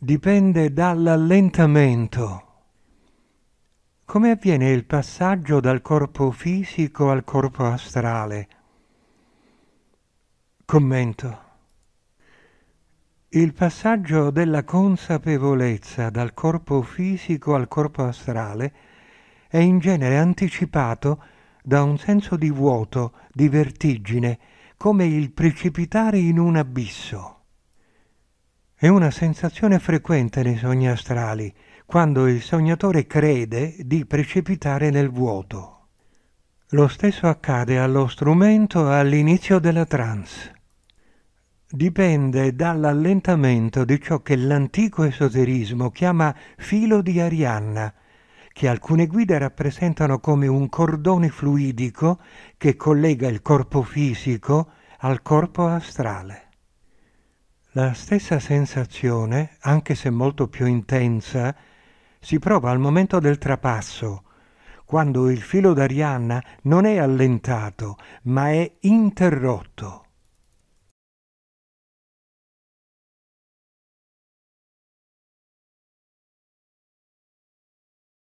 dipende dall'allentamento. Come avviene il passaggio dal corpo fisico al corpo astrale? Commento. Il passaggio della consapevolezza dal corpo fisico al corpo astrale è in genere anticipato da un senso di vuoto, di vertigine, come il precipitare in un abisso. È una sensazione frequente nei sogni astrali, quando il sognatore crede di precipitare nel vuoto. Lo stesso accade allo strumento all'inizio della trance. Dipende dall'allentamento di ciò che l'antico esoterismo chiama filo di Arianna, che alcune guide rappresentano come un cordone fluidico che collega il corpo fisico al corpo astrale. La stessa sensazione, anche se molto più intensa, si prova al momento del trapasso, quando il filo d'Arianna non è allentato, ma è interrotto.